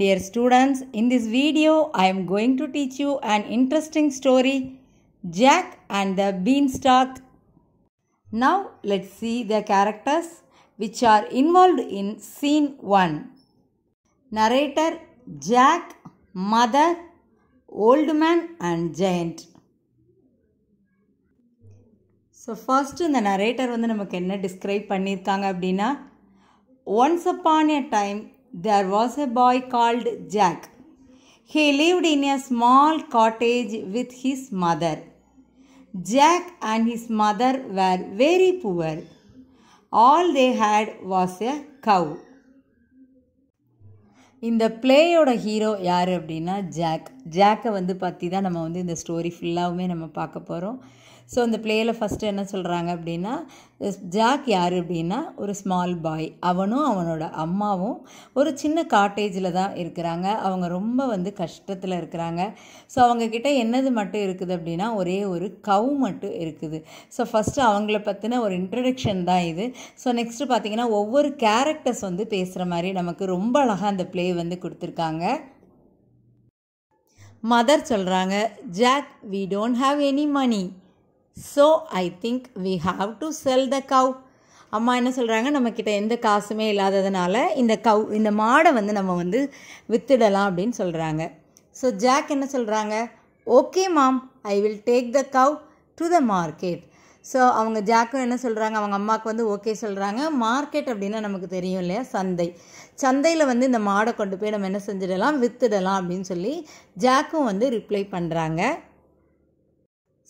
Dear students, in this video I am going to teach you an interesting story, Jack and the Beanstalk. Now let's see the characters which are involved in scene 1. Narrator Jack, Mother, Old Man and Giant. So first, the narrator வந்து நமக்கு என்ன describe பண்ணியிருக்காங்க அப்படின்னா once upon a there was a boy called Jack. He lived in a small cottage with his mother. Jack and his mother were very poor. All they had was a cow. இந்த பிளேயோட hero யார் அப்படின்னா jack ஜாக்கை வந்து பற்றி தான் நம்ம வந்து இந்த story ஃபுல்லாகவுமே நம்ம பார்க்க போகிறோம் ஸோ அந்த பிளேயில் ஃபஸ்ட்டு என்ன சொல்கிறாங்க அப்படின்னா ஜாக் யார் அப்படின்னா ஒரு ஸ்மால் பாய் அவனும் அவனோட அம்மாவும் ஒரு சின்ன காட்டேஜில் தான் இருக்கிறாங்க அவங்க ரொம்ப வந்து கஷ்டத்தில் இருக்கிறாங்க ஸோ அவங்கக்கிட்ட என்னது மட்டும் இருக்குது அப்படின்னா ஒரே ஒரு கவு மட்டும் இருக்குது ஸோ ஃபஸ்ட்டு அவங்கள பற்றின ஒரு இன்ட்ரடக்ஷன் தான் இது ஸோ நெக்ஸ்ட்டு பார்த்தீங்கன்னா ஒவ்வொரு கேரக்டர்ஸ் வந்து பேசுகிற மாதிரி நமக்கு ரொம்ப அழகாக அந்த ப்ளே வந்து கொடுத்துருக்காங்க மதர் சொல்கிறாங்க Jack we don't have any money so I think we have to sell the cow அம்மா என்ன சொல்கிறாங்க நம்மக்கிட்ட எந்த காசுமே இல்லாததுனால இந்த கவ் இந்த மாடை வந்து நம்ம வந்து விற்றுடலாம் அப்படின்னு சொல்கிறாங்க ஸோ ஜாக் என்ன சொல்கிறாங்க okay mom I will take the cow to the market so அவங்க ஜாக்கும் என்ன சொல்கிறாங்க அவங்க அம்மாவுக்கு வந்து ஓகே சொல்கிறாங்க மார்க்கெட் அப்படின்னா நமக்கு தெரியும் இல்லையா சந்தை சந்தையில் வந்து இந்த மாடை கொண்டு போய் நம்ம என்ன செஞ்சிடலாம் விற்றுடலாம் அப்படின்னு சொல்லி ஜாக்கும் வந்து ரிப்ளை பண்ணுறாங்க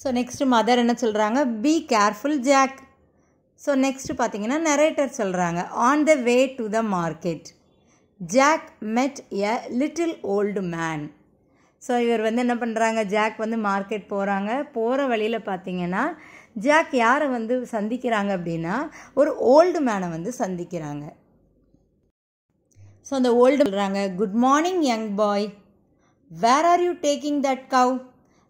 ஸோ நெக்ஸ்ட்டு மதர் என்ன சொல்கிறாங்க be careful Jack so next பார்த்தீங்கன்னா நரேட்டர் சொல்கிறாங்க on the way to the market Jack met a little old man so இவர் வந்து என்ன பண்ணுறாங்க ஜாக் வந்து மார்க்கெட் போகிறாங்க போகிற வழியில் பார்த்தீங்கன்னா ஜாக் யாரை வந்து சந்திக்கிறாங்க அப்படின்னா ஒரு ஓல்டு மேனை வந்து சந்திக்கிறாங்க ஸோ அந்த ஓல்டு சொல்கிறாங்க good morning young boy where are you taking that cow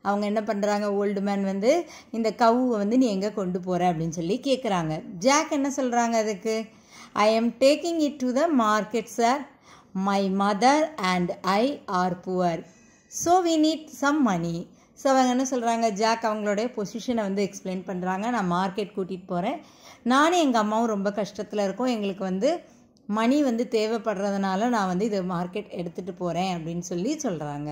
அவங்க என்ன பண்ணுறாங்க ஓல்டு மேன் வந்து இந்த கவுவை வந்து நீ எங்கே கொண்டு போகிற அப்படின்னு சொல்லி கேட்குறாங்க ஜாக் என்ன சொல்கிறாங்க அதுக்கு I am taking it to the market sir my mother and I are poor so we need some money so அவங்க என்ன சொல்கிறாங்க ஜாக் அவங்களுடைய பொசிஷனை வந்து எக்ஸ்பிளைன் பண்ணுறாங்க நான் மார்க்கெட் கூட்டிகிட்டு போகிறேன் நானும் எங்கள் அம்மாவும் ரொம்ப கஷ்டத்தில் இருக்கோம் எங்களுக்கு வந்து மணி வந்து தேவைப்படுறதுனால நான் வந்து இது மார்க்கெட் எடுத்துகிட்டு போகிறேன் அப்படின்னு சொல்லி சொல்கிறாங்க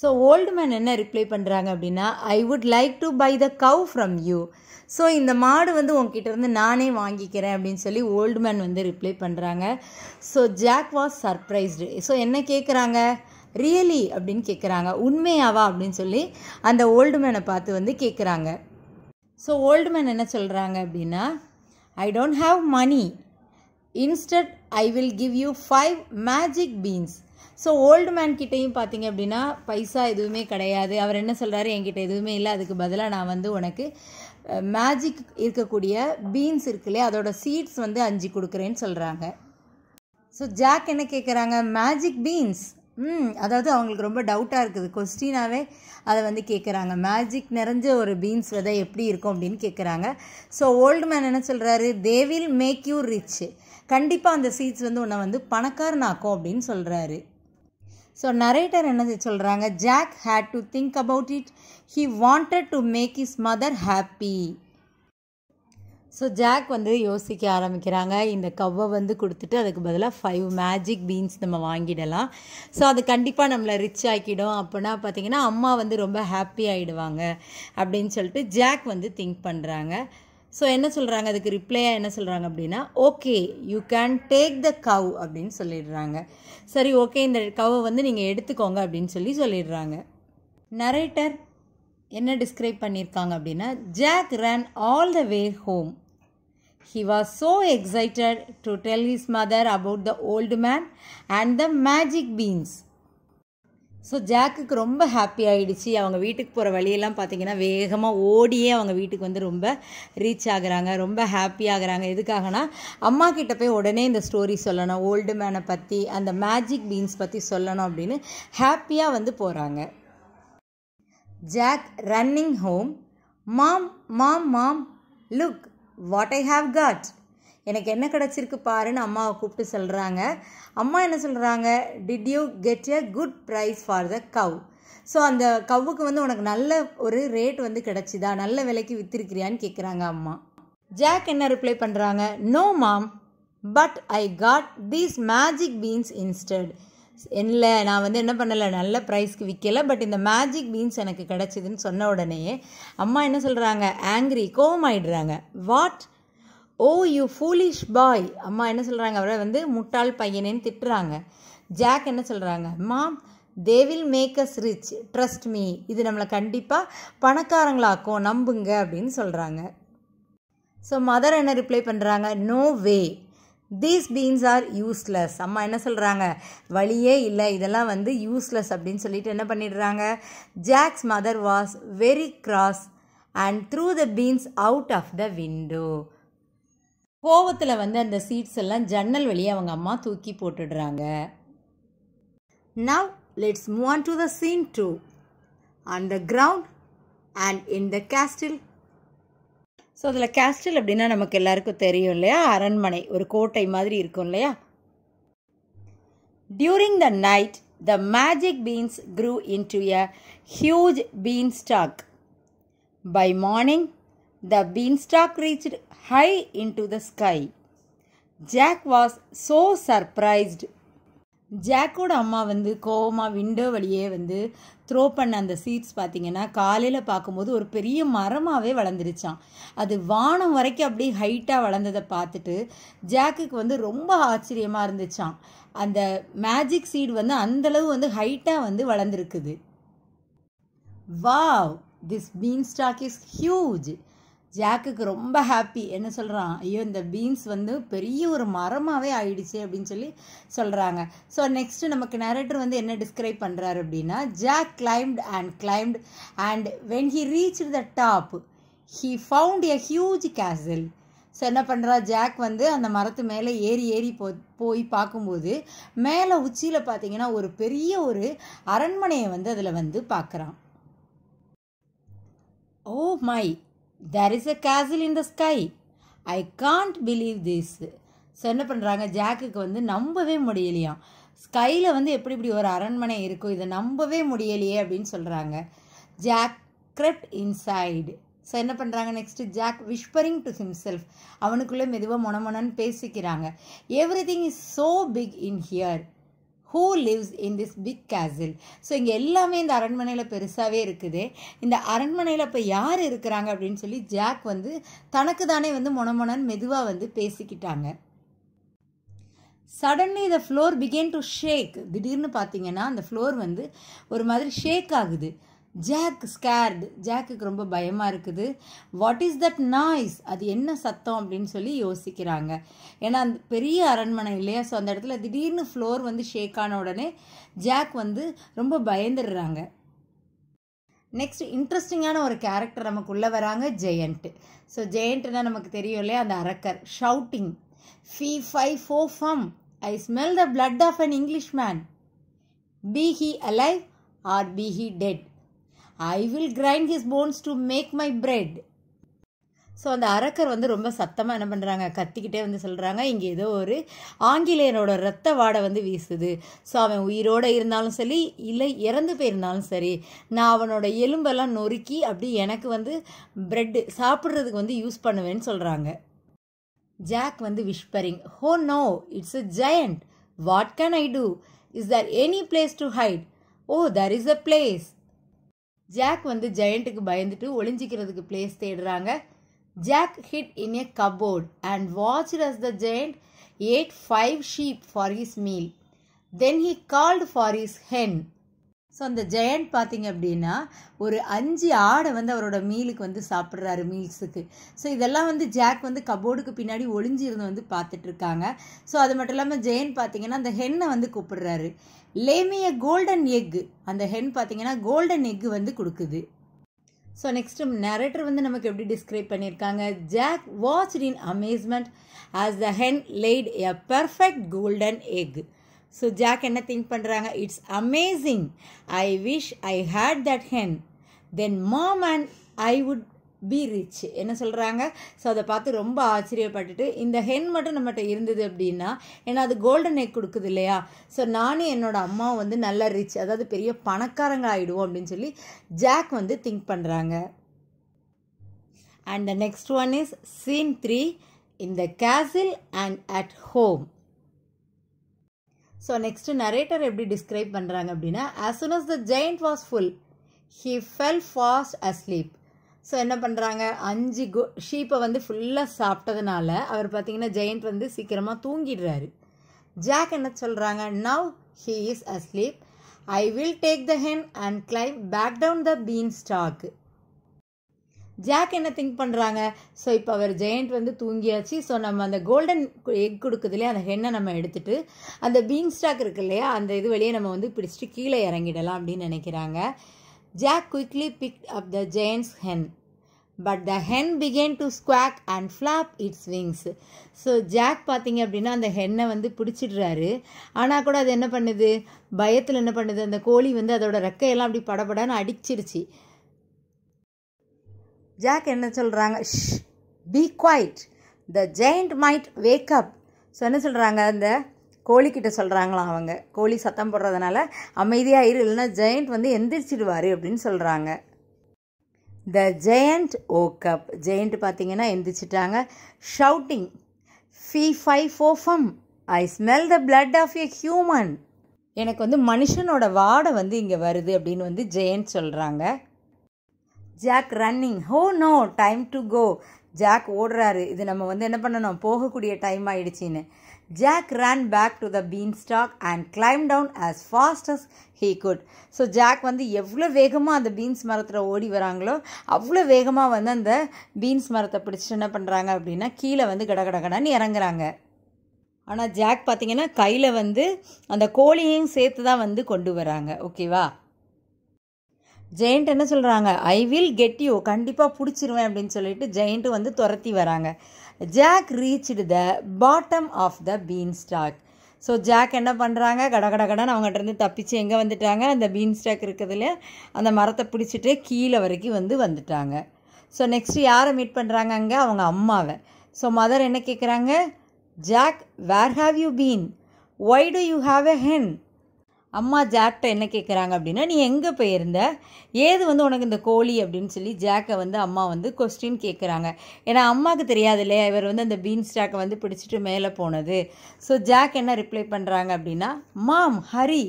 ஸோ ஓல்டு மேன் என்ன ரிப்ளை பண்ணுறாங்க அப்படின்னா I would like to buy the cow from you so இந்த மாடு வந்து உங்ககிட்டருந்து நானே வாங்கிக்கிறேன் அப்படின்னு சொல்லி ஓல்டு மேன் வந்து ரிப்ளை பண்ணுறாங்க so Jack was surprised so என்ன கேட்குறாங்க ரியலி அப்படின்னு கேட்குறாங்க உண்மையாவா அப்படின்னு சொல்லி அந்த ஓல்டு மேனை பார்த்து வந்து கேட்குறாங்க ஸோ ஓல்டு மேன் என்ன சொல்கிறாங்க அப்படின்னா I don't have money instead I will give you five magic beans so old man கிட்டேயும் பார்த்தீங்க அப்படின்னா பைசா எதுவுமே கிடையாது அவர் என்ன சொல்கிறாரு என்கிட்ட எதுவுமே இல்லை அதுக்கு பதிலாக நான் வந்து உனக்கு மேஜிக் இருக்கக்கூடிய பீன்ஸ் இருக்குல்லே அதோட சீட்ஸ் வந்து அஞ்சு கொடுக்குறேன்னு சொல்கிறாங்க ஸோ ஜாக் என்ன கேட்குறாங்க மேஜிக் பீன்ஸ் ம் அதாவது அவங்களுக்கு ரொம்ப டவுட்டாக இருக்குது கொஸ்டினாகவே அதை வந்து கேட்குறாங்க மேஜிக் நிறைஞ்ச ஒரு பீன்ஸ் விதை எப்படி இருக்கும் அப்படின்னு கேட்குறாங்க ஸோ ஓல்டு மேன் என்ன சொல்கிறாரு they will make you rich கண்டிப்பாக அந்த சீட்ஸ் வந்து உன்னை வந்து பணக்காரனாக்கும் அப்படின்னு சொல்கிறாரு ஸோ நரேட்டர் என்ன சொல்கிறாங்க Jack had to think about it he wanted to make his mother happy so Jack வந்து யோசிக்க ஆரம்பிக்கிறாங்க இந்த கவ்வை வந்து கொடுத்துட்டு அதுக்கு பதிலாக ஃபைவ் மேஜிக் பீன்ஸ் நம்ம வாங்கிடலாம் ஸோ அது கண்டிப்பாக நம்மளை ரிச் ஆக்கிடும் அப்படின்னா பார்த்திங்கன்னா அம்மா வந்து ரொம்ப ஹாப்பி ஆகிடுவாங்க அப்படின்னு சொல்லிட்டு ஜாக் வந்து திங்க் பண்ணுறாங்க ஸோ என்ன சொல்கிறாங்க அதுக்கு ரிப்ளையாக என்ன சொல்கிறாங்க அப்படின்னா okay you can take the cow அப்படின்னு சொல்லிடுறாங்க சரி ஓகே இந்த கவை வந்து நீங்கள் எடுத்துக்கோங்க அப்படின்னு சொல்லி சொல்லிடுறாங்க நரேட்டர் என்ன டிஸ்கிரைப் பண்ணியிருக்காங்க அப்படின்னா Jack ran all the way home he was so excited to tell his mother about the old man and the magic beans so ஜாக்குக்கு ரொம்ப ஹாப்பி ஆகிடுச்சு அவங்க வீட்டுக்கு போகிற வழியெல்லாம் பார்த்திங்கன்னா வேகமாக ஓடியே அவங்க வீட்டுக்கு வந்து ரொம்ப ரீச் ஆகுறாங்க ரொம்ப ஹாப்பி ஆகுறாங்க எதுக்காகனா அம்மா கிட்ட போய் உடனே இந்த ஸ்டோரி சொல்லணும் ஓல்டு மேனை பற்றி அந்த மேஜிக் பீன்ஸ் பற்றி சொல்லணும் அப்படின்னு ஹாப்பியாக வந்து போகிறாங்க Jack running home mom mom mom look what I have got எனக்கு என்ன கிடச்சிருக்கு பாருன்னு அம்மாவை கூப்பிட்டு சொல்கிறாங்க அம்மா என்ன சொல்கிறாங்க did you get a good price for the cow so அந்த கவுக்கு வந்து உனக்கு நல்ல ஒரு ரேட் வந்து கிடச்சிதா நல்ல விலைக்கு விற்றுருக்கிறியான்னு கேட்குறாங்க அம்மா ஜாக் என்ன ரிப்ளை பண்ணுறாங்க no mom but I got these magic beans instead இல்லை நான் வந்து என்ன பண்ணலை நல்ல ப்ரைஸ்க்கு விற்கலை பட் இந்த மேஜிக் பீன்ஸ் எனக்கு கிடச்சிதுன்னு சொன்ன உடனேயே அம்மா என்ன சொல்கிறாங்க ஆங்க்ரி கோவம் ஆயிடுறாங்க what oh you foolish boy அம்மா என்ன சொல்கிறாங்க அவரை வந்து முட்டாள் பையனேன்னு திட்டுறாங்க ஜாக் என்ன சொல்கிறாங்க அம்மா they will make us rich trust me இது நம்மளை கண்டிப்பாக பணக்காரங்களாக்கும் நம்புங்க அப்படின்னு சொல்கிறாங்க ஸோ மதர் என்ன ரிப்ளை பண்ணுறாங்க no way these beans are useless அம்மா என்ன சொல்கிறாங்க வழியே இல்லை இதெல்லாம் வந்து யூஸ்லெஸ் அப்படின்னு சொல்லிட்டு என்ன பண்ணிடுறாங்க Jack's mother was very cross and threw the beans out of the window கோவத்தில் வந்து அந்த சீட்ஸ் எல்லாம் ஜன்னல் வழியே அவங்க அம்மா தூக்கி போட்டுடுறாங்க now let's move on to the scene two on the ground and in the castle so அதில் கேஸ்டில் அப்படின்னா நமக்கு எல்லாருக்கும் தெரியும் இல்லையா அரண்மனை ஒரு கோட்டை மாதிரி இருக்கும் இல்லையா during the night the magic beans grew into a huge beanstalk by morning The beanstalk reached high into the sky Jack was so surprised ஜாக்கோட அம்மா வந்து கோவமாக விண்டோ வழியே வந்து த்ரோ பண்ண அந்த சீட்ஸ் பார்த்திங்கன்னா காலையில் பார்க்கும்போது ஒரு பெரிய மரமாகவே வளர்ந்துருச்சான் அது வானம் வரைக்கும் அப்படியே ஹைட்டாக வளர்ந்ததை பார்த்துட்டு ஜாக்குக்கு வந்து ரொம்ப ஆச்சரியமாக இருந்துச்சான் அந்த மேஜிக் சீட் வந்து அந்தளவு வந்து ஹைட்டாக வந்து வளர்ந்துருக்குது wow this beanstalk is huge ஜாக்குக்கு ரொம்ப ஹாப்பி என்ன சொல்கிறான் ஐயோ இந்த பீன்ஸ் வந்து பெரிய ஒரு மரமாகவே ஆயிடுச்சு அப்படின்னு சொல்லி சொல்கிறாங்க ஸோ நெக்ஸ்ட்டு நமக்கு நரேட்டர் வந்து என்ன டிஸ்கிரைப் பண்ணுறாரு அப்படின்னா Jack climbed and climbed and when he reach the top he found a huge castle so என்ன பண்ணுறா ஜாக் வந்து அந்த மரத்து மேலே ஏறி ஏறி போ போய் பார்க்கும்போது மேலே உச்சியில் பார்த்தீங்கன்னா ஒரு பெரிய ஒரு அரண்மனையை வந்து அதில் வந்து பார்க்குறான் oh oh my there is a castle in the sky I can't believe this so என்ன பண்ணுறாங்க ஜாக்குக்கு வந்து நம்பவே முடியலையாம் ஸ்கையில் வந்து எப்படி இப்படி ஒரு அரண்மனை இருக்கும் இதை நம்பவே முடியலையே அப்படின்னு சொல்கிறாங்க ஜாக் கிரெப்ட் இன்சைடு ஸோ என்ன பண்ணுறாங்க next Jack whispering to himself அவனுக்குள்ளே மெதுவாக மொனமொனன்னு பேசிக்கிறாங்க everything is so big in here who lives in this big castle so இங்கே எல்லாமே இந்த அரண்மனையில் பெருசாகவே இருக்குது இந்த அரண்மனையில் இப்போ யார் இருக்கிறாங்க அப்படின்னு சொல்லி ஜாக் வந்து தனக்கு தானே வந்து மொனமொனன் மெதுவாக வந்து பேசிக்கிட்டாங்க சடன்லி இந்த ஃப்ளோர் பிகேன் டு ஷேக் திடீர்னு பார்த்தீங்கன்னா அந்த ஃப்ளோர் வந்து ஒரு மாதிரி ஷேக் ஆகுது ஜாக் ஸ்கேர்டு ஜாக்குக்கு ரொம்ப பயமாக இருக்குது வாட் இஸ் தட் நாய்ஸ் அது என்ன சத்தம் அப்படின்னு சொல்லி யோசிக்கிறாங்க ஏன்னா அந்த பெரிய அரண்மனை இல்லையா ஸோ அந்த இடத்துல திடீர்னு ஃப்ளோர் வந்து ஷேக் ஆன உடனே ஜாக் வந்து ரொம்ப பயந்துடுறாங்க நெக்ஸ்ட் இன்ட்ரெஸ்டிங்கான ஒரு கேரக்டர் நமக்குள்ளே வராங்க ஜெயண்ட்டு ஸோ ஜெயண்ட்டுனா நமக்கு தெரியும் இல்லையா அந்த அரக்கர் shouting fee fi fo fum I smell the blood of an English man be he alive or be he dead I will grind his bones to make my bread so அந்த அரக்கர் வந்து ரொம்ப சத்தமாக என்ன பண்ணுறாங்க கத்திக்கிட்டே வந்து சொல்கிறாங்க இங்கே ஏதோ ஒரு ஆங்கிலேயனோட ரத்த வாடை வந்து வீசுது ஸோ அவன் உயிரோடு இருந்தாலும் சரி இல்லை இறந்து போயிருந்தாலும் சரி நான் அவனோட எலும்பெல்லாம் நொறுக்கி அப்படி எனக்கு வந்து ப்ரெட்டு சாப்பிட்றதுக்கு வந்து யூஸ் பண்ணுவேன்னு சொல்கிறாங்க ஜாக் வந்து whispering oh no it's a giant what can I do is there any place to hide oh there is a place Jack வந்து ஜெயண்ட்டுக்கு பயந்துட்டு ஒளிஞ்சிக்கிறதுக்கு பிளேஸ் தேடுறாங்க Jack hid in a cupboard and watch as the giant ate five sheep for his meal then he called for his hen so அந்த giant பார்த்திங்க அப்படின்னா ஒரு அஞ்சு ஆடை வந்து அவரோட மீலுக்கு வந்து சாப்பிட்றாரு மீல்ஸுக்கு ஸோ இதெல்லாம் வந்து ஜாக் வந்து கபோர்டுக்கு பின்னாடி ஒளிஞ்சிருந்து வந்து பார்த்துட்ருக்காங்க ஸோ அது மட்டும் இல்லாமல் ஜெயண்ட் பார்த்திங்கன்னா அந்த ஹென்னை வந்து கூப்பிடுறாரு லேமிய கோல்டன் எக்கு அந்த ஹென் பார்த்திங்கன்னா கோல்டன் எக்கு வந்து கொடுக்குது ஸோ நெக்ஸ்ட்டு நரேட்டர் வந்து நமக்கு எப்படி டிஸ்கிரைப் பண்ணியிருக்காங்க Jack watch in amazement as the hen laid a perfect golden egg so Jack என்ன திங்க் பண்ணுறாங்க it's amazing I wish I had that hen then mom and I would be rich என்ன சொல்கிறாங்க so அதை பார்த்து ரொம்ப ஆச்சரியப்பட்டுட்டு இந்த Hen மட்டும் நம்மகிட்ட இருந்தது அப்படின்னா ஏன்னா அது கோல்டன் எக் கொடுக்குது இல்லையா ஸோ நானும் என்னோடய அம்மா வந்து நல்ல ரிச் அதாவது பெரிய பணக்காரங்க ஆகிடுவோம் அப்படின்னு சொல்லி ஜாக் வந்து திங்க் பண்ணுறாங்க and the next one is scene three in the castle and at home so next narrator எப்படி டிஸ்கிரைப் பண்ணுறாங்க அப்படின்னா as soon as the giant was full he fell fast asleep so என்ன பண்ணுறாங்க அஞ்சு கோ ஷீப்பை வந்து ஃபுல்லாக சாப்பிட்டதுனால அவர் பார்த்தீங்கன்னா ஜெயண்ட் வந்து சீக்கிரமாக தூங்கிடுறாரு ஜாக் என்ன சொல்கிறாங்க now he is asleep I will take the hen and climb back down the beanstalk Jack என்ன திங்க் பண்ணுறாங்க ஸோ இப்போ அவர் ஜெயண்ட் வந்து தூங்கியாச்சு ஸோ நம்ம அந்த கோல்டன் எக் கொடுக்குது இல்லையா அந்த ஹெண்ணை நம்ம எடுத்துகிட்டு அந்த பீன் ஸ்டாக் இருக்கு இல்லையா அந்த இது வழியே நம்ம வந்து பிடிச்சிட்டு கீழே இறங்கிடலாம் அப்படின்னு நினைக்கிறாங்க Jack quickly pick up the giant's hen but the hen began to squawk and flap its wings so Jack பார்த்தீங்க அப்படின்னா அந்த ஹென்னை வந்து பிடிச்சிடுறாரு ஆனால் கூட அது என்ன பண்ணுது பயத்தில் என்ன பண்ணுது அந்த கோழி வந்து அதோட ரெக்கையெல்லாம் அப்படி படப்படான்னு அடிச்சிருச்சு ஜாக் என்ன சொல்கிறாங்க sh be quiet the giant might wake up so என்ன சொல்கிறாங்க அந்த கோழிக்கிட்ட சொல்கிறாங்களாம் அவங்க கோழி சத்தம் போடுறதுனால அமைதியாக இரு இல்லைன்னா ஜெயண்ட் வந்து எந்திரிச்சிடுவார் அப்படின்னு சொல்கிறாங்க த ஜெயண்ட் ஓக்கப் ஜெயண்ட் பார்த்தீங்கன்னா எந்திரிச்சிட்டாங்க shouting fee fi fo fum I smell the blood of a human எனக்கு வந்து மனுஷனோட வாடை வந்து இங்கே வருது அப்படின்னு வந்து ஜெயண்ட் சொல்கிறாங்க Jack running oh no time to go Jack ஓடுறாரு இது நம்ம வந்து என்ன பண்ணணும் போகக்கூடிய டைம் ஆயிடுச்சின்னு Jack ran back to the beanstalk and climb down as fast as he could so Jack வந்து எவ்வளோ வேகமாக அந்த பீன்ஸ் மரத்தில் ஓடி வராங்களோ அவ்வளோ வேகமாக வந்து அந்த பீன்ஸ் மரத்தை பிடிச்சிட்டு என்ன பண்ணுறாங்க அப்படின்னா கீழே வந்து கடகடகடான்னு இறங்குறாங்க ஆனால் ஜாக் பார்த்திங்கன்னா கையில் வந்து அந்த கோழியையும் சேர்த்து தான் வந்து கொண்டு வராங்க ஓகேவா ஜெயண்ட் என்ன சொல்கிறாங்க ஐ வில் கெட் யூ கண்டிப்பாக பிடிச்சிருவேன் அப்படின்னு சொல்லிட்டு ஜெயண்ட்டு வந்து துரத்தி வராங்க Jack reached the bottom of the beanstalk so Jack என்ன பண்ணுறாங்க கட கட கடன் அவங்ககிட்டருந்து தப்பிச்சு எங்கே வந்துட்டாங்க அந்த பீன் ஸ்டாக் இருக்கிறதுல அந்த மரத்தை பிடிச்சிட்டு கீழே வரைக்கும் வந்து வந்துட்டாங்க ஸோ நெக்ஸ்ட்டு யாரை மீட் பண்ணுறாங்க அங்கே அவங்க அம்மாவை ஸோ மதர் என்ன கேட்குறாங்க Jack where have you been why do you have a hen அம்மா ஜாக்கிட்ட என்ன கேட்குறாங்க அப்படின்னா நீ எங்கே போயிருந்த ஏது வந்து உனக்கு இந்த கோழி அப்படின்னு சொல்லி ஜாக்கை வந்து அம்மா வந்து கொஸ்டின் கேட்குறாங்க ஏன்னா அம்மாவுக்கு தெரியாது இல்லையா இவர் வந்து அந்த பீன் ஸ்டாக்கை வந்து பிடிச்சிட்டு மேலே போனது ஸோ ஜாக் என்ன ரிப்ளை பண்ணுறாங்க அப்படின்னா mom hurry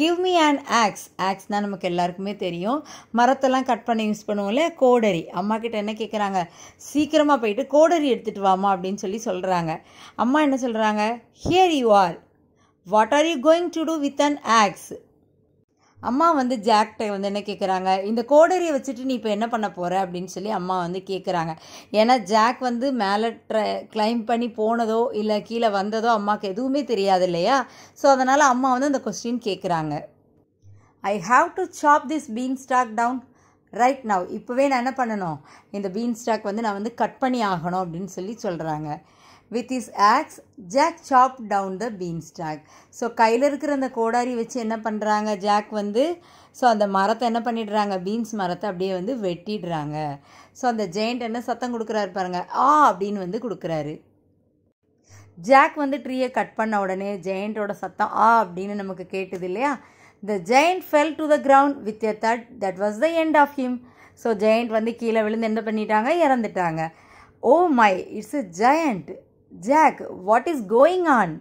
give me an axe axe தான் நமக்கு எல்லாருக்குமே தெரியும் மரத்தெல்லாம் கட் பண்ணி யூஸ் பண்ணுவோம்ல கோடரி அம்மா கிட்ட என்ன கேட்குறாங்க சீக்கிரமாக போயிட்டு கோடரி எடுத்துகிட்டு வாமா அப்படின்னு சொல்லி சொல்கிறாங்க அம்மா என்ன சொல்கிறாங்க here you are what are you going to do with an axe அம்மா வந்து ஜாக்டை வந்து என்ன கேட்குறாங்க இந்த கோடரியை வச்சுட்டு நீ இப்போ என்ன பண்ண போகிற அப்படின்னு சொல்லி அம்மா வந்து கேட்குறாங்க ஏன்னா ஜாக் வந்து மேலே ட்ர கிளைம் பண்ணி போனதோ இல்லை கீழே வந்ததோ அம்மாவுக்கு எதுவுமே தெரியாது இல்லையா ஸோ அதனால் அம்மா வந்து அந்த கொஸ்டின் கேட்குறாங்க I have to chop this beanstalk down right now இப்போவே நான் என்ன பண்ணணும் இந்த பீன் ஸ்டாக் வந்து நான் வந்து கட் பண்ணி ஆகணும் அப்படின்னு சொல்லி சொல்கிறாங்க with his axe Jack chop down the beanstalk so கையில் இருக்கிற அந்த கோடாரி வச்சு என்ன பண்ணுறாங்க ஜாக் வந்து ஸோ அந்த மரத்தை என்ன பண்ணிடுறாங்க பீன்ஸ் மரத்தை அப்படியே வந்து வெட்டிடுறாங்க ஸோ அந்த ஜெயண்ட் என்ன சத்தம் கொடுக்குறாரு பாருங்க ஆ அப்படின்னு வந்து கொடுக்குறாரு ஜாக் வந்து ட்ரீயை கட் பண்ண உடனே ஜெயண்டோட சத்தம் ஆ அப்படின்னு நமக்கு கேட்டுது இல்லையா the giant fell to the ground with a thud that was the end of him so giant வந்து கீழே விழுந்து என்ன பண்ணிட்டாங்க இறந்துட்டாங்க oh my it's a giant Jack what is going on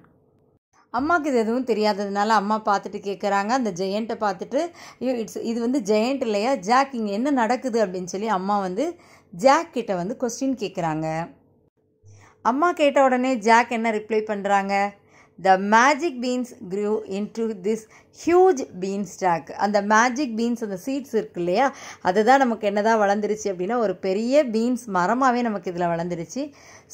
அம்மாவுக்கு இது எதுவும் தெரியாததுனால அம்மா பார்த்துட்டு கேட்குறாங்க அந்த ஜெயண்ட்டை பார்த்துட்டு ஐயோ இட்ஸ் இது வந்து ஜெயண்ட் இல்லையா ஜாக் இங்கே என்ன நடக்குது அப்படின்னு சொல்லி அம்மா வந்து ஜாக் கிட்ட வந்து கொஸ்டின் கேட்குறாங்க அம்மா கேட்ட உடனே ஜாக் என்ன ரிப்ளை பண்ணுறாங்க the magic beans grew into this huge beanstalk அந்த மேஜிக் பீன்ஸ் அந்த சீட்ஸ் இருக்கு இல்லையா அதுதான் நமக்கு என்னதான் வளர்ந்துருச்சு அப்படின்னா ஒரு பெரிய பீன்ஸ் மரமாகவே நமக்கு இதில் வளர்ந்துருச்சு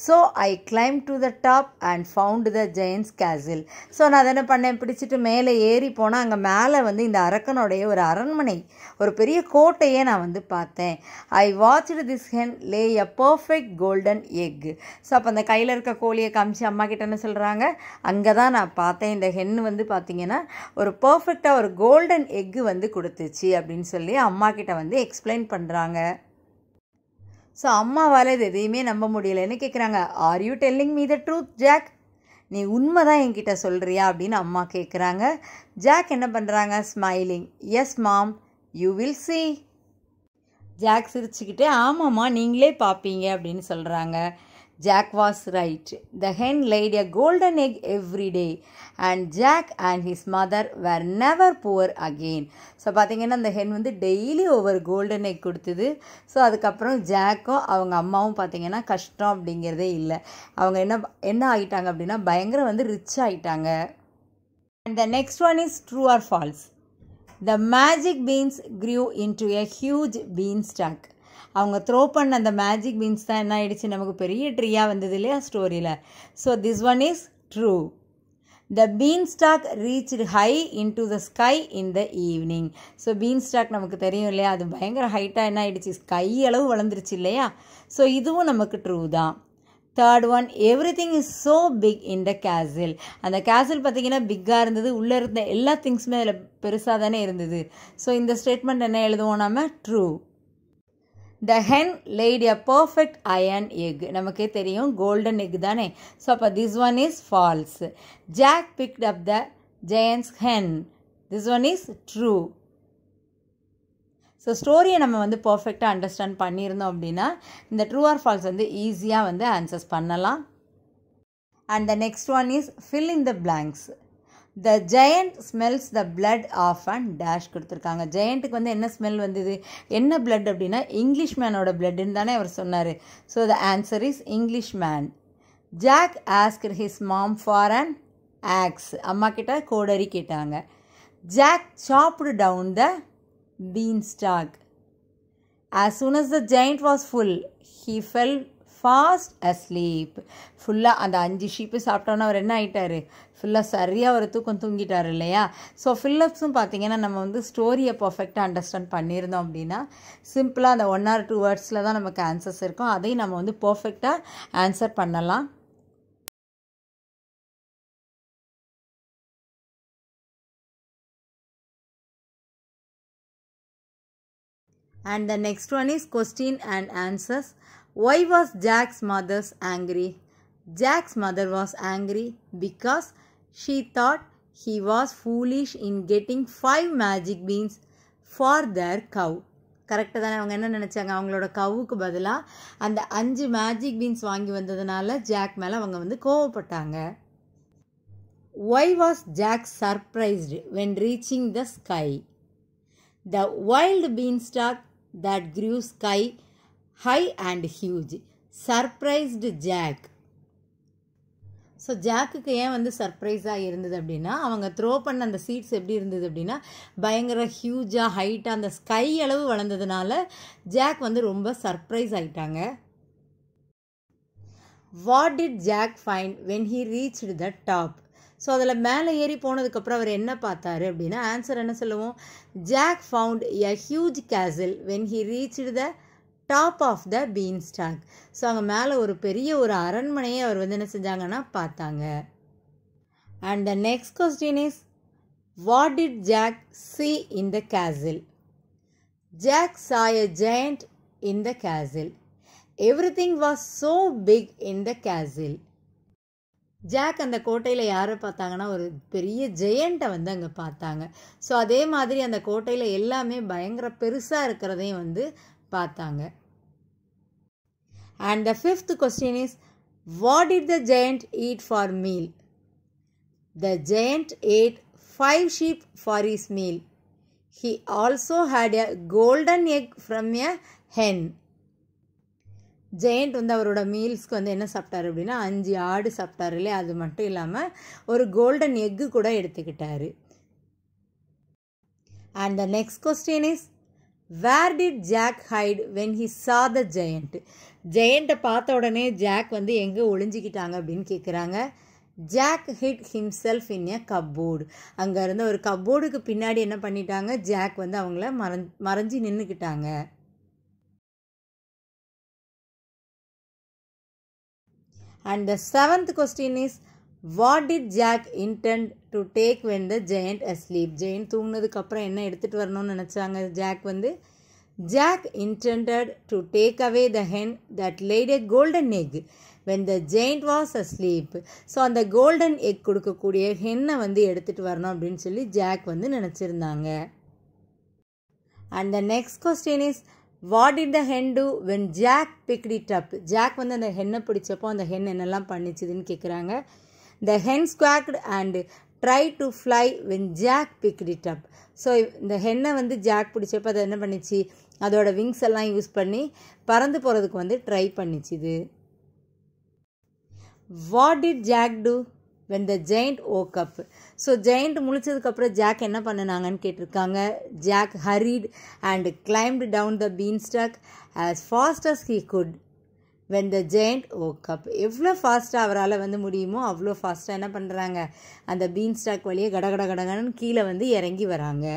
so I climb to the top and found the giant's castle so நான் அதை என்ன பண்ணேன் பிடிச்சிட்டு மேலே ஏறி போனால் அங்கே மேலே வந்து இந்த அரக்கனுடைய ஒரு அரண்மனை ஒரு பெரிய கோட்டையே நான் வந்து பார்த்தேன் I watched this hen lay a perfect golden egg so அப்போ அந்த கையில் இருக்க கோழியை காமிச்சு அம்மா கிட்ட என்ன சொல்கிறாங்க அங்கே தான் நான் பார்த்தேன் இந்த ஹென் வந்து பார்த்தீங்கன்னா ஒரு பர்ஃபெக்டாக ஒரு கோல்டன் எக்கு வந்து கொடுத்துச்சு அப்படின்னு சொல்லி அம்மா கிட்ட வந்து எக்ஸ்பிளைன் பண்ணுறாங்க ஸோ அம்மாவால் இது எதையுமே நம்ப முடியலைன்னு கேட்குறாங்க are you telling me the truth Jack நீ உண்மை தான் என்கிட்ட சொல்கிறியா அப்படின்னு அம்மா கேட்குறாங்க ஜாக் என்ன பண்ணுறாங்க smiling yes mom you will see Jack சிரிச்சுக்கிட்டே ஆமாம்மா நீங்களே பார்ப்பீங்க அப்படின்னு சொல்கிறாங்க Jack was right the hen laid a golden egg every day and Jack and his mother were never poor again. So பார்த்திங்கன்னா அந்த ஹென் வந்து டெய்லி ஒவ்வொரு கோல்டன் எக் கொடுத்துது ஸோ அதுக்கப்புறம் ஜாக்கும் அவங்க அம்மாவும் பார்த்தீங்கன்னா கஷ்டம் அப்படிங்கிறதே இல்லை அவங்க என்ன என்ன ஆகிட்டாங்க அப்படின்னா பயங்கரம் வந்து ரிச் ஆகிட்டாங்க and the next one is true or false the magic beans grew into a huge beanstalk அவங்க த்ரோ பண்ண அந்த மேஜிக் பீன்ஸ் தான் என்ன ஆயிடுச்சு நமக்கு பெரிய ட்ரீயாக வந்தது இல்லையா ஸ்டோரியில் so this one is true the beanstalk reach high into the sky in the evening so beanstalk நமக்கு தெரியும் இல்லையா அது பயங்கர ஹைட்டாக என்ன ஆயிடுச்சு ஸ்கை அளவு வளர்ந்துருச்சு இல்லையா ஸோ இதுவும் நமக்கு ட்ரூ தான் third one everything is so big in the castle அந்த கேசில் பார்த்தீங்கன்னா பிக்காக இருந்தது உள்ளே இருந்த எல்லா திங்ஸுமே அதில் பெருசாக தானே இருந்தது ஸோ இந்த ஸ்டேட்மெண்ட் என்ன எழுதுவோம் நம்ம true the hen laid a perfect iron egg நமக்கே தெரியும் கோல்டன் எக் தானே ஸோ அப்போ this one is false Jack picked up the giant's hen this one is true so ஸ்டோரியை நம்ம வந்து பர்ஃபெக்டாக அண்டர்ஸ்டாண்ட் பண்ணியிருந்தோம் அப்படின்னா இந்த ட்ரூ ஆர் ஃபால்ஸ் வந்து ஈஸியாக வந்து ஆன்சர்ஸ் பண்ணலாம் and the next one is fill in the blanks the giant smells the blood of and dash கொடுத்துருக்காங்க ஜெயண்ட்டுக்கு வந்து என்ன ஸ்மெல் வந்தது என்ன பிளட் அப்படின்னா இங்கிலீஷ் மேனோட பிளட்டுன்னு தானே அவர் சொன்னார் so the answer is English man Jack asked his mom for an axe அம்மா கிட்ட கோடரி கேட்டாங்க Jack chopped down the beanstalk as soon as the giant was full he fell fast asleep ஃபுல்லாக அந்த அஞ்சு ஷீப்பு சாப்பிட்டோன்னா அவர் என்ன ஆகிட்டார் ஃபுல்லாக சரியாக ஒரு தூக்கம் தூங்கிட்டார் இல்லையா ஸோ ஃபில்லப்ஸும் பார்த்திங்கன்னா நம்ம வந்து ஸ்டோரியை பர்ஃபெக்டாக அண்டர்ஸ்டாண்ட் பண்ணியிருந்தோம் அப்படின்னா சிம்பிளாக அந்த ஒன் ஆர் டூ வேர்ட்ஸில் தான் நமக்கு ஆன்சர்ஸ் இருக்கும் அதையும் நம்ம வந்து பர்ஃபெக்டாக ஆன்சர் பண்ணலாம் and the next one is question and answers why was Jack's mother's angry Jack's mother was angry because she thought he was foolish in getting five magic beans for their cow கரெக்டாக தானே அவங்க என்ன நினச்சாங்க அவங்களோட கவுக்கு பதிலாக அந்த அஞ்சு magic beans வாங்கி வந்ததுனால ஜாக் மேலே அவங்க வந்து கோவப்பட்டாங்க why was Jack surprised when reaching the sky the wild beanstalk that grew sky high and huge surprised Jack so ஜாக்குக்கு ஏன் வந்து சர்ப்ரைஸாக இருந்தது அப்படின்னா அவங்க த்ரோ பண்ண அந்த சீட்ஸ் எப்படி இருந்தது அப்படின்னா பயங்கர ஹியூஜாக ஹைட்டாக அந்த ஸ்கை அளவு வளர்ந்ததுனால ஜாக் வந்து ரொம்ப சர்ப்ரைஸ் ஆகிட்டாங்க what did Jack find when he reach the top so அதில் மேலே ஏறி போனதுக்கப்புறம் அவர் என்ன பார்த்தாரு அப்படின்னா ஆன்சர் என்ன சொல்லுவோம் Jack found a huge castle when he reach the top of the beanstalk so அங்கே மேலே ஒரு பெரிய ஒரு அரண்மனையை அவர் வந்து என்ன செஞ்சாங்கன்னா பார்த்தாங்க and the next question is what did Jack see in the castle Jack saw a giant in the castle everything was so big in the castle Jack அந்த கோட்டையில் யாரை பார்த்தாங்கன்னா ஒரு பெரிய ஜெயண்ட்டை வந்து அங்கே பார்த்தாங்க ஸோ அதே மாதிரி அந்த கோட்டையில் எல்லாமே பயங்கர பெருசாக இருக்கிறதையும் வந்து பார்த்தாங்க and the fifth question is what did the giant eat for meal the giant ate five sheep for his meal he also had a golden egg from a hen giant வந்து அவரோட மீல்ஸ்க்கு வந்து என்ன சாப்பிட்டாரு அப்படின்னா அஞ்சு ஆடு சாப்பிட்டாரு இல்லையா அது மட்டும் இல்லாமல் ஒரு கோல்டன் எக்கு கூட எடுத்துக்கிட்டாரு and the next question is where did Jack hide when he saw the giant ஜெயண்ட்டை பார்த்த உடனே ஜாக் வந்து எங்கே ஒளிஞ்சிக்கிட்டாங்க அப்படின்னு கேட்குறாங்க Jack hid himself in a cupboard அங்கே இருந்த ஒரு கப்போர்டுக்கு பின்னாடி என்ன பண்ணிட்டாங்க ஜாக் வந்து அவங்கள மறஞ் மறைஞ்சி நின்றுக்கிட்டாங்க and the seventh question is what did Jack intend to take when the giant asleep தூங்கினதுக்கு தூங்கினதுக்கப்புறம் என்ன எடுத்துகிட்டு வரணும்னு நினச்சாங்க ஜாக் வந்து Jack intended to take away the hen that laid a golden egg when the giant was asleep so அந்த golden egg கொடுக்கக்கூடிய ஹென்னை வந்து எடுத்துகிட்டு வரணும் அப்படின்னு சொல்லி ஜாக் வந்து நினச்சிருந்தாங்க and the next question is what did the hen do when jack it up Jack வந்து அந்த ஹென்னை பிடிச்சப்போ அந்த ஹென் என்னெல்லாம் பண்ணிச்சுதுன்னு கேட்குறாங்க the hen squawked and try to fly when Jack picked it up so இந்த ஹென்னை வந்து ஜாக் பிடிச்சப்போ அதை என்ன பண்ணிச்சு அதோடய விங்ஸ் எல்லாம் யூஸ் பண்ணி பறந்து போகிறதுக்கு வந்து ட்ரை பண்ணிச்சு இது what did Jack do when the giant woke up so giant முழிச்சதுக்கப்புறம் ஜாக் என்ன பண்ணினாங்கன்னு கேட்டிருக்காங்க Jack hurried and climbed down the beanstalk as fast as he could when the giant woke up எவ்வளோ ஃபாஸ்ட்டாக அவரால் வந்து முடியுமோ அவ்வளோ ஃபாஸ்ட்டாக என்ன பண்ணுறாங்க அந்த பீன் ஸ்டாக் வழியே கட கடகடன்னு கீழே வந்து இறங்கி வராங்க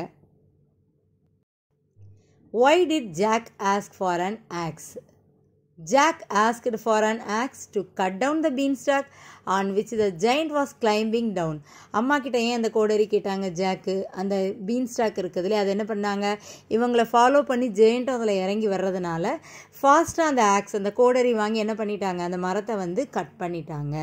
why did Jack ask for an axe Jack asked for an axe to cut down the beanstalk on which the giant was climbing down அம்மா கிட்ட ஏன் அந்த கோடரி கேட்டாங்க ஜாக்கு அந்த பீன்ஸ்டாக் இருக்கிறதுல அது என்ன பண்ணாங்க இவங்களை ஃபாலோ பண்ணி ஜெயிண்ட்டும் அதில் இறங்கி வர்றதுனால ஃபாஸ்ட்டாக அந்த ஆக்ஸ் அந்த கோடரி வாங்கி என்ன பண்ணிட்டாங்க அந்த மரத்தை வந்து கட் பண்ணிட்டாங்க